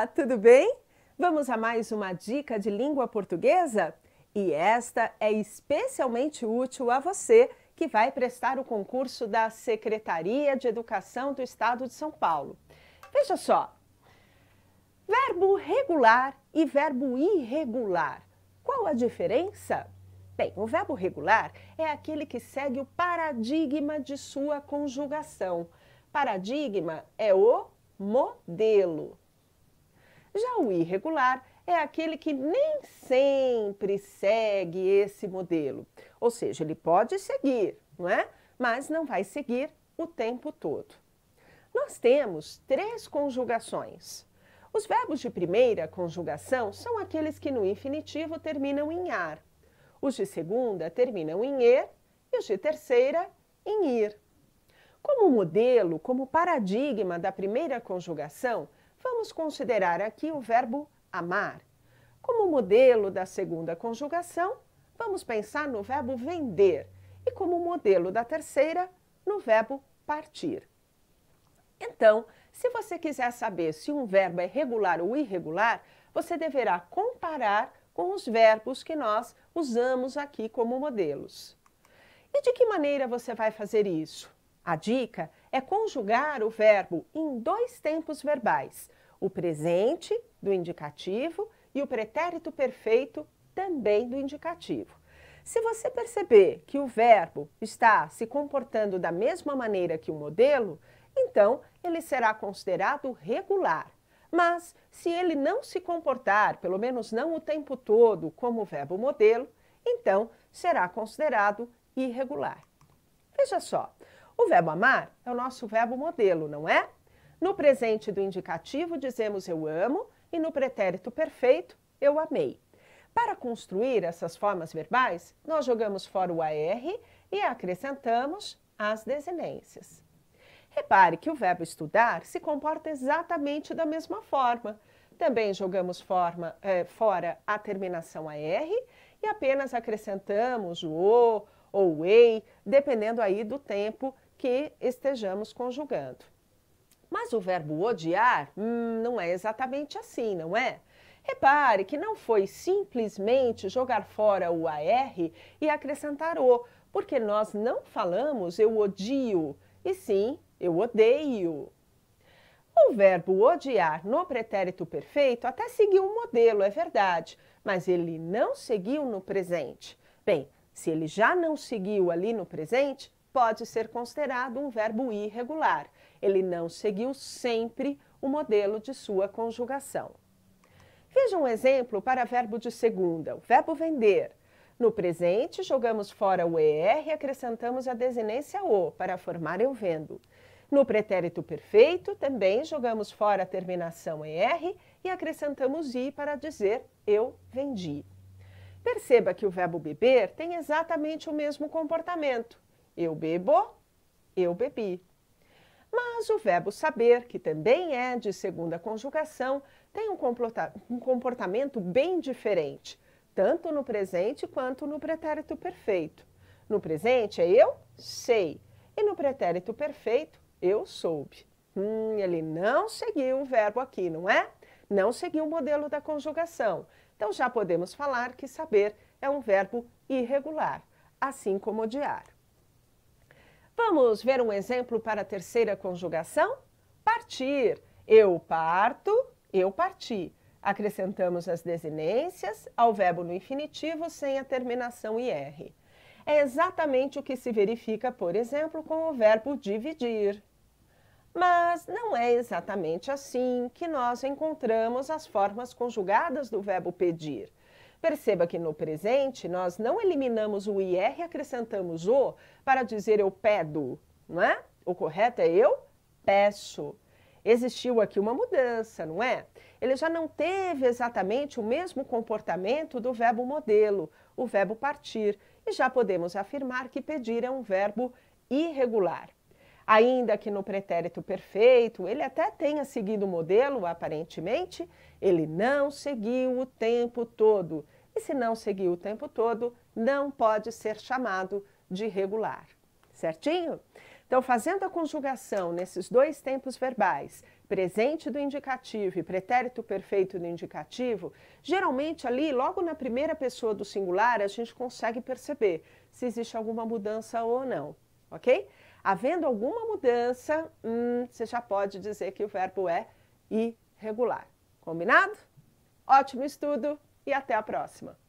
Olá, tudo bem? Vamos a mais uma dica de língua portuguesa? E esta é especialmente útil a você que vai prestar o concurso da Secretaria de Educação do Estado de São Paulo. Veja só: verbo regular e verbo irregular. Qual a diferença? Bem, o verbo regular é aquele que segue o paradigma de sua conjugação. Paradigma é o modelo. Já o irregular é aquele que nem sempre segue esse modelo. Ou seja, ele pode seguir, não é? Mas não vai seguir o tempo todo. Nós temos três conjugações. Os verbos de primeira conjugação são aqueles que no infinitivo terminam em ar. Os de segunda terminam em er e os de terceira em ir. Como modelo, como paradigma da primeira conjugação, vamos considerar aqui o verbo amar. Como modelo da segunda conjugação, vamos pensar no verbo vender e como modelo da terceira, no verbo partir. Então, se você quiser saber se um verbo é regular ou irregular, você deverá comparar com os verbos que nós usamos aqui como modelos. E de que maneira você vai fazer isso? A dica é conjugar o verbo em dois tempos verbais, o presente do indicativo e o pretérito perfeito também do indicativo. Se você perceber que o verbo está se comportando da mesma maneira que o modelo, então ele será considerado regular. Mas, se ele não se comportar, pelo menos não o tempo todo, como o verbo modelo, então será considerado irregular. Veja só, o verbo amar é o nosso verbo modelo, não é? No presente do indicativo dizemos eu amo e no pretérito perfeito eu amei. Para construir essas formas verbais, nós jogamos fora o AR e acrescentamos as desinências. Repare que o verbo estudar se comporta exatamente da mesma forma. Também jogamos forma, eh, fora a terminação AR e apenas acrescentamos o O ou o EI, dependendo aí do tempo que estejamos conjugando. Mas o verbo odiar hum, não é exatamente assim, não é? Repare que não foi simplesmente jogar fora o AR e acrescentar o, porque nós não falamos eu odio, e sim eu odeio. O verbo odiar no pretérito perfeito até seguiu um modelo, é verdade, mas ele não seguiu no presente. Bem, se ele já não seguiu ali no presente, pode ser considerado um verbo irregular. Ele não seguiu sempre o modelo de sua conjugação. Veja um exemplo para verbo de segunda, o verbo vender. No presente, jogamos fora o ER e acrescentamos a desinência O para formar eu vendo. No pretérito perfeito, também jogamos fora a terminação ER e acrescentamos I para dizer eu vendi. Perceba que o verbo beber tem exatamente o mesmo comportamento. Eu bebo, eu bebi. Mas o verbo saber, que também é de segunda conjugação, tem um comportamento bem diferente, tanto no presente quanto no pretérito perfeito. No presente é eu sei, e no pretérito perfeito eu soube. Hum, ele não seguiu o verbo aqui, não é? Não seguiu o modelo da conjugação. Então já podemos falar que saber é um verbo irregular, assim como odiar. Vamos ver um exemplo para a terceira conjugação? Partir. Eu parto, eu parti. Acrescentamos as desinências ao verbo no infinitivo sem a terminação IR. É exatamente o que se verifica, por exemplo, com o verbo dividir. Mas não é exatamente assim que nós encontramos as formas conjugadas do verbo pedir. Perceba que no presente nós não eliminamos o IR e acrescentamos o para dizer eu pedo, não é? O correto é eu peço. Existiu aqui uma mudança, não é? Ele já não teve exatamente o mesmo comportamento do verbo modelo, o verbo partir, e já podemos afirmar que pedir é um verbo irregular ainda que no pretérito perfeito ele até tenha seguido o modelo, aparentemente, ele não seguiu o tempo todo. E se não seguiu o tempo todo, não pode ser chamado de regular. Certinho? Então, fazendo a conjugação nesses dois tempos verbais, presente do indicativo e pretérito perfeito do indicativo, geralmente ali, logo na primeira pessoa do singular, a gente consegue perceber se existe alguma mudança ou não, ok? Havendo alguma mudança, hum, você já pode dizer que o verbo é irregular. Combinado? Ótimo estudo e até a próxima!